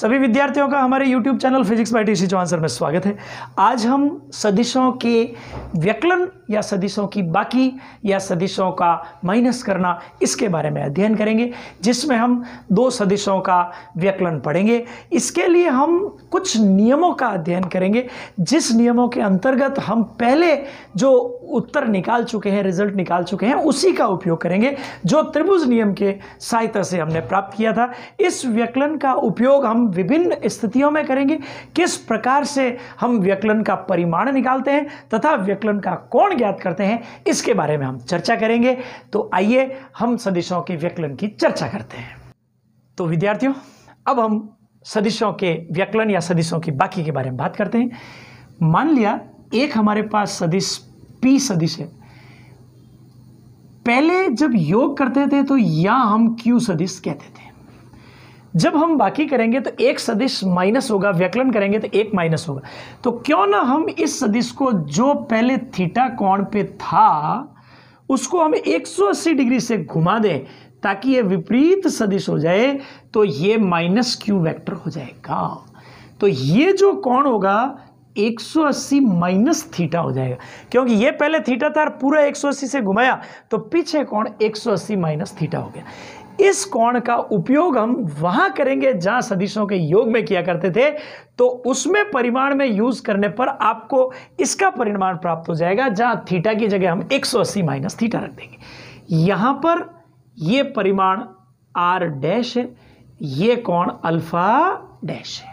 सभी विद्यार्थियों का हमारे YouTube channel physics by T C answer में स्वागत है आज हम सदिशों के व्यकलन या सदिशों की बाकी या सदिशों का माइनस करना इसके बारे में अध्ययन करेंगे जिसमें हम दो सदिशों का व्यकलन पढ़ेंगे इसके लिए हम कुछ नियमों का अध्ययन करेंगे जिस नियमों के अंतर्गत हम पहले जो उत्तर निकाल चुके हैं रिजल्ट निकाल चुके हैं उसी का उपयोग करेंगे जो त्रिभुज नियम के सहायता से हमने प्राप्त किया था इस व्यकलन का उपयोग हम विभिन्न स्थितियों में करेंगे किस प्रकार से हम व्यकलन का परिमाण निकालते हैं तथा व्यकलन का कोण ज्ञात करते हैं इसके बारे में हम चर्चा करेंगे तो आइए हम सदिशों के व्यकलन की चर्चा करते हैं तो विद्यार्थियों अब हम सदिशों के व्यकलन या सदिशों की बाकी के बारे में बात करते हैं मान लिया एक हमारे पास सदिश पी सदिश है पहले जब योग करते थे तो या हम क्यू सदिश कहते थे जब हम बाकी करेंगे तो एक सदिश माइनस होगा व्यकलन करेंगे तो एक माइनस होगा तो क्यों ना हम इस सदिश को जो पहले थीटा कोण पे था उसको हम 180 डिग्री से घुमा दें ताकि ये विपरीत सदिश हो जाए तो ये माइनस क्यू वैक्टर हो जाएगा तो ये जो कोण होगा 180 माइनस थीटा हो जाएगा क्योंकि ये पहले थीटा था और पूरा 180 से घुमाया तो पीछे कौन 180 माइनस थीटा हो गया इस कोण का उपयोग हम वहां करेंगे जहां सदिशों के योग में किया करते थे तो उसमें परिमाण में यूज करने पर आपको इसका परिमाण प्राप्त हो जाएगा जहां थीटा की जगह हम 180 माइनस थीटा रख देंगे यहां पर यह परिमाण आर डैश है ये कोण अल्फा डैश है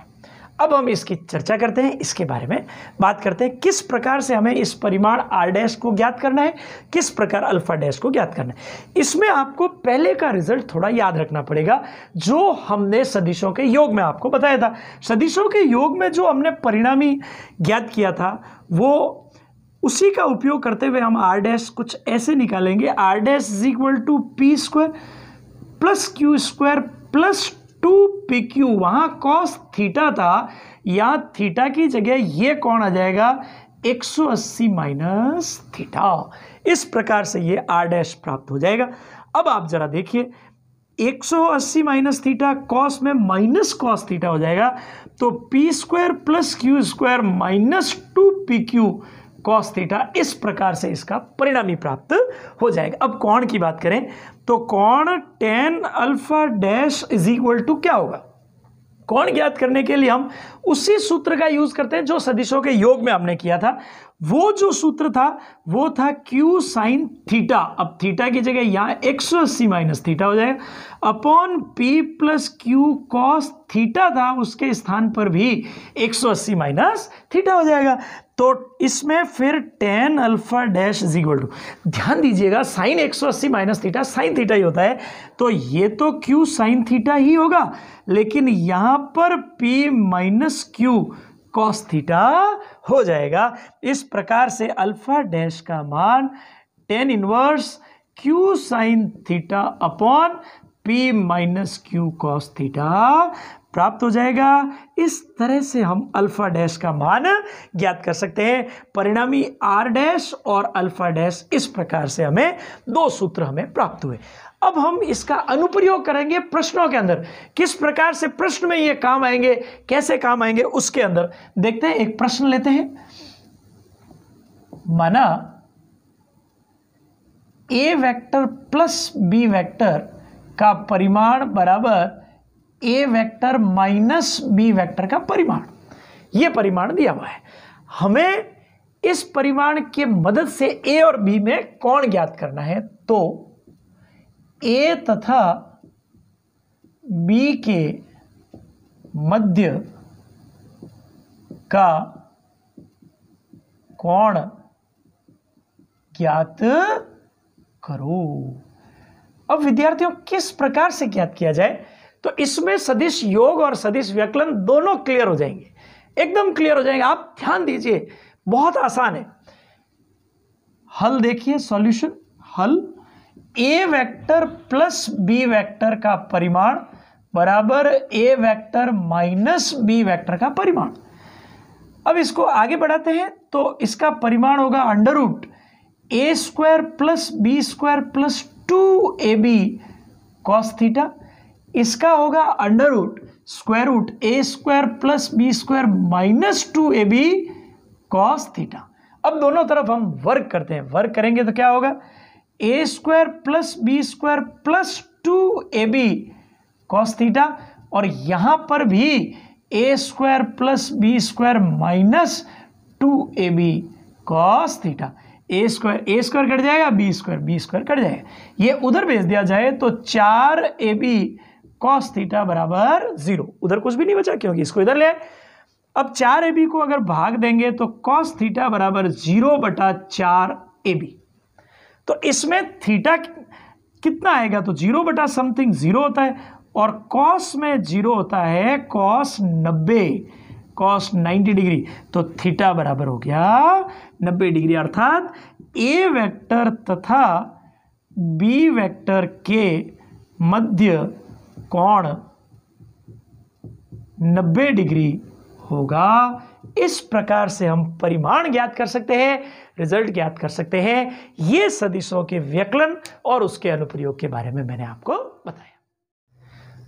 अब हम इसकी चर्चा करते हैं इसके बारे में बात करते हैं किस प्रकार से हमें इस परिमाण आर डैश को ज्ञात करना है किस प्रकार अल्फा डैश को ज्ञात करना है इसमें आपको पहले का रिजल्ट थोड़ा याद रखना पड़ेगा जो हमने सदिशों के योग में आपको बताया था सदिशों के योग में जो हमने परिणामी ज्ञात किया था वो उसी का उपयोग करते हुए हम आर डैश कुछ ऐसे निकालेंगे R dash is equal to P square plus Q square plus two P Q वहाँ कॉस थीटा था यहाँ थीटा की जगह ये कौन आ जाएगा 180 माइनस थीटा इस प्रकार से ये आर डैश प्राप्त हो जाएगा अब आप जरा देखिए 180 माइनस थीटा कॉस में माइनस कॉस थीटा हो जाएगा तो P square plus Q square minus two P Q cos theta इस प्रकार से इसका परिणामी प्राप्त हो जाएगा अब कौन की बात करें तो कौन tan alpha dash is equal to क्या होगा कौन ज्ञात करने के लिए हम उसी सूत्र का यूज करते हैं जो सदिशों के योग में हमने किया था वो जो सूत्र था वो था q साइन थीटा अब थीटा की जगह यहां एक सौ माइनस थीटा हो जाएगा upon p plus Q cos theta था उसके स्थान पर भी 180 माइनस थीटा हो जाएगा तो इसमें फिर tan alpha dash is equal to ध्यान दीजिएगा साइन एक सौ अस्सी माइनस थीटा साइन थीटा ही होता है तो ये तो क्यू साइन थीटा ही होगा लेकिन यहां पर P minus Q cos theta हो जाएगा इस प्रकार से अल्फा डैश का मान tan inverse Q sine theta upon p minus Q cos theta प्राप्त हो जाएगा इस तरह से हम अल्फा डैश का मान ज्ञात कर सकते हैं परिणामी आर डैश और अल्फा डैश इस प्रकार से हमें दो सूत्र हमें प्राप्त हुए अब हम इसका अनुप्रयोग करेंगे प्रश्नों के अंदर किस प्रकार से प्रश्न में ये काम आएंगे कैसे काम आएंगे उसके अंदर देखते हैं एक प्रश्न लेते हैं माना A vector plus B vector का परिमाण बराबर A vector minus B vector का परिमाण यह परिमाण दिया हुआ है हमें इस परिमाण के मदद से ए और बी में कौन ज्ञात करना है तो ए तथा बी के मध्य का कौन ज्ञात करो अब विद्यार्थियों किस प्रकार से ज्ञात किया जाए तो इसमें सदिश योग और सदिश व्यकलन दोनों क्लियर हो जाएंगे एकदम क्लियर हो जाएंगे आप ध्यान दीजिए बहुत आसान है हल देखिए सॉल्यूशन हल A vector plus B vector का परिमाण बराबर A vector minus B vector का परिमाण अब इसको आगे बढ़ाते हैं तो इसका परिमाण होगा under root A square plus B square plus two A B cos theta इसका होगा under root square root A square plus B square minus two A B cos theta अब दोनों तरफ हम वर्क करते हैं वर्क करेंगे तो क्या होगा A square plus B square plus two A B cos theta और यहां पर भी A square plus B square minus two A B cos theta A square A square cut जाएगा B square B square cut जाएगा ये उधर भेज दिया जाए तो चार ए बी कॉस थीटा बराबर जीरो उधर कुछ भी नहीं बचा क्योंकि इसको इधर ले अब चार ए बी को अगर भाग देंगे तो कॉस थीटा बराबर जीरो बटा चार ए बी तो इसमें थीटा कितना आएगा तो जीरो बटा समथिंग जीरो होता है और कॉस में जीरो होता है कॉस नब्बे कॉस नाइनटी डिग्री तो थीटा बराबर हो गया नब्बे डिग्री अर्थात ए वेक्टर तथा बी वेक्टर के मध्य कोण नब्बे डिग्री होगा इस प्रकार से हम परिमाण ज्ञात कर सकते हैं रिजल्ट ज्ञात कर सकते हैं ये सदिशों के व्यकलन और उसके अनुप्रयोग के बारे में मैंने आपको बताया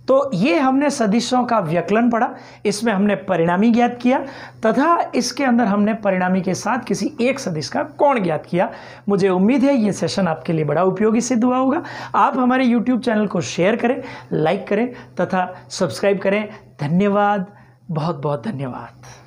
तो ये हमने सदिशों का व्यकलन पढ़ा इसमें हमने परिणामी ज्ञात किया तथा इसके अंदर हमने परिणामी के साथ किसी एक सदिश का कोण ज्ञात किया मुझे उम्मीद है ये सेशन आपके लिए बड़ा उपयोगी सिद्ध हुआ होगा आप हमारे यूट्यूब चैनल को शेयर करें लाइक करें तथा सब्सक्राइब करें धन्यवाद बहुत बहुत धन्यवाद